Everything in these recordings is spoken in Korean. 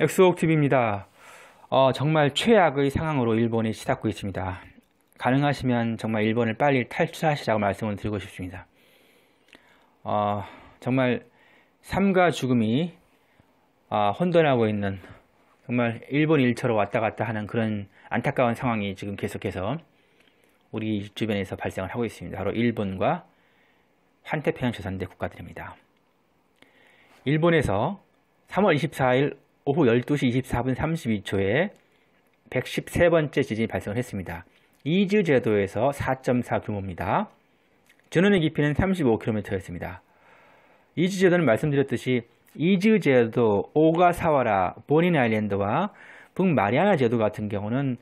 엑스옥TV입니다. 어, 정말 최악의 상황으로 일본이 치닫고 있습니다. 가능하시면 정말 일본을 빨리 탈출하시라고 말씀을 드리고 싶습니다. 어, 정말 삶과 죽음이 어, 혼돈하고 있는 정말 일본 일처로 왔다 갔다 하는 그런 안타까운 상황이 지금 계속해서 우리 주변에서 발생을 하고 있습니다. 바로 일본과 환태평양 조선대 국가들입니다. 일본에서 3월 24일 오후 12시 24분 32초에 113번째 지진이 발생했습니다. 이즈 제도에서 4.4 규모입니다. 전원의 깊이는 35km였습니다. 이즈 제도는 말씀드렸듯이 이즈 제도, 오가사와라, 본인 아일랜드와 북마리아나 제도 같은 경우는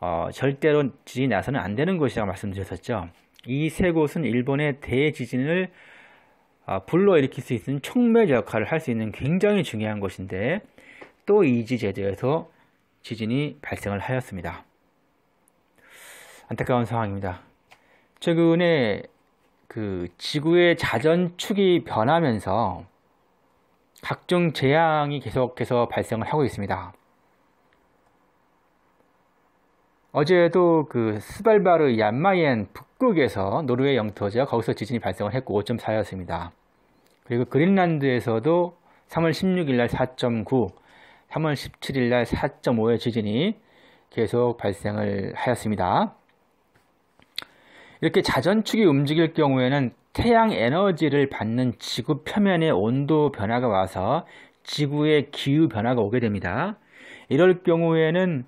어, 절대로 지진이 나서는 안 되는 곳이라고 말씀드렸었죠. 이 세 곳은 일본의 대지진을 어, 불러일으킬 수 있는 촉매 역할을 할 수 있는 굉장히 중요한 곳인데 또 이지 제도에서 지진이 발생을 하였습니다. 안타까운 상황입니다. 최근에 그 지구의 자전축이 변하면서 각종 재앙이 계속해서 발생을 하고 있습니다. 어제도 그 스발바르 얀마엔 북극에서 노르웨이 영토죠. 거기서 지진이 발생을 했고 5.4였습니다. 그리고 그린란드에서도 3월 16일 날 4.9, 3월 17일 날 4.5의 지진이 계속 발생을 하였습니다. 이렇게 자전축이 움직일 경우에는 태양 에너지를 받는 지구 표면의 온도 변화가 와서 지구의 기후 변화가 오게 됩니다. 이럴 경우에는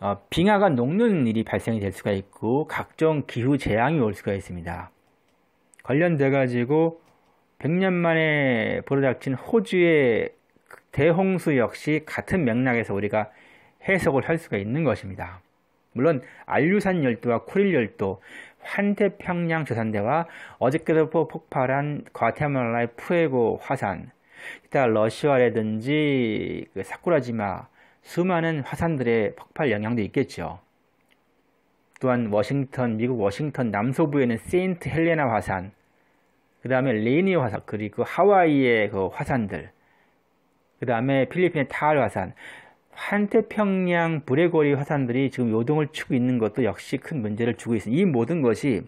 어, 빙하가 녹는 일이 발생이 될 수가 있고 각종 기후 재앙이 올 수가 있습니다. 관련돼 가지고 100년 만에 벌어닥친 호주의 대홍수 역시 같은 맥락에서 우리가 해석을 할 수가 있는 것입니다. 물론 알류산 열도와 쿠릴 열도, 환태평양 조산대와 어저께도 폭발한 과테말라의 푸에고 화산, 이따 러시아라든지 그 사쿠라지마 수많은 화산들의 폭발 영향도 있겠죠. 또한 워싱턴 미국 워싱턴 남서부에는 세인트 헬레나 화산, 그 다음에 레이니 화산 그리고 하와이의 그 화산들 그 다음에 필리핀의 타알 화산, 환태평양 브레고리 화산들이 지금 요동을 치고 있는 것도 역시 큰 문제를 주고 있습니다. 이 모든 것이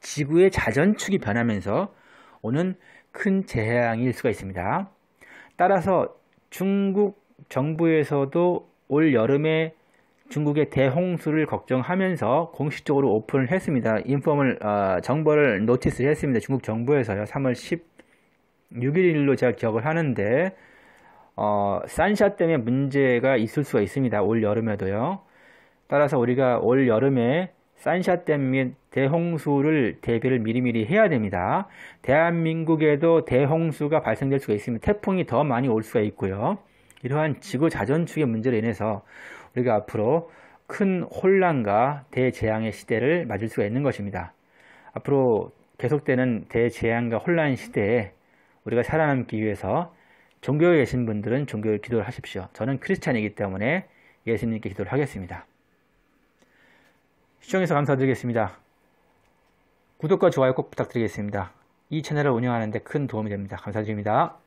지구의 자전축이 변하면서 오는 큰 재앙일 수가 있습니다. 따라서 중국 정부에서도 올 여름에 중국의 대홍수를 걱정하면서 공식적으로 오픈을 했습니다. 인폼을 어, 정보를 노티스 했습니다. 중국 정부에서요. 3월 16일로 제가 기억을 하는데 어, 산샤 때문에 문제가 있을 수가 있습니다. 올 여름에도요. 따라서 우리가 올 여름에 산샤 때문에 대홍수를 대비를 미리미리 해야 됩니다. 대한민국에도 대홍수가 발생될 수가 있습니다. 태풍이 더 많이 올 수가 있고요. 이러한 지구 자전축의 문제로 인해서 우리가 앞으로 큰 혼란과 대재앙의 시대를 맞을 수가 있는 것입니다. 앞으로 계속되는 대재앙과 혼란 시대에 우리가 살아남기 위해서 종교에 계신 분들은 종교에 기도를 하십시오. 저는 크리스찬이기 때문에 예수님께 기도를 하겠습니다. 시청해서 감사드리겠습니다. 구독과 좋아요 꼭 부탁드리겠습니다. 이 채널을 운영하는 데 큰 도움이 됩니다. 감사드립니다.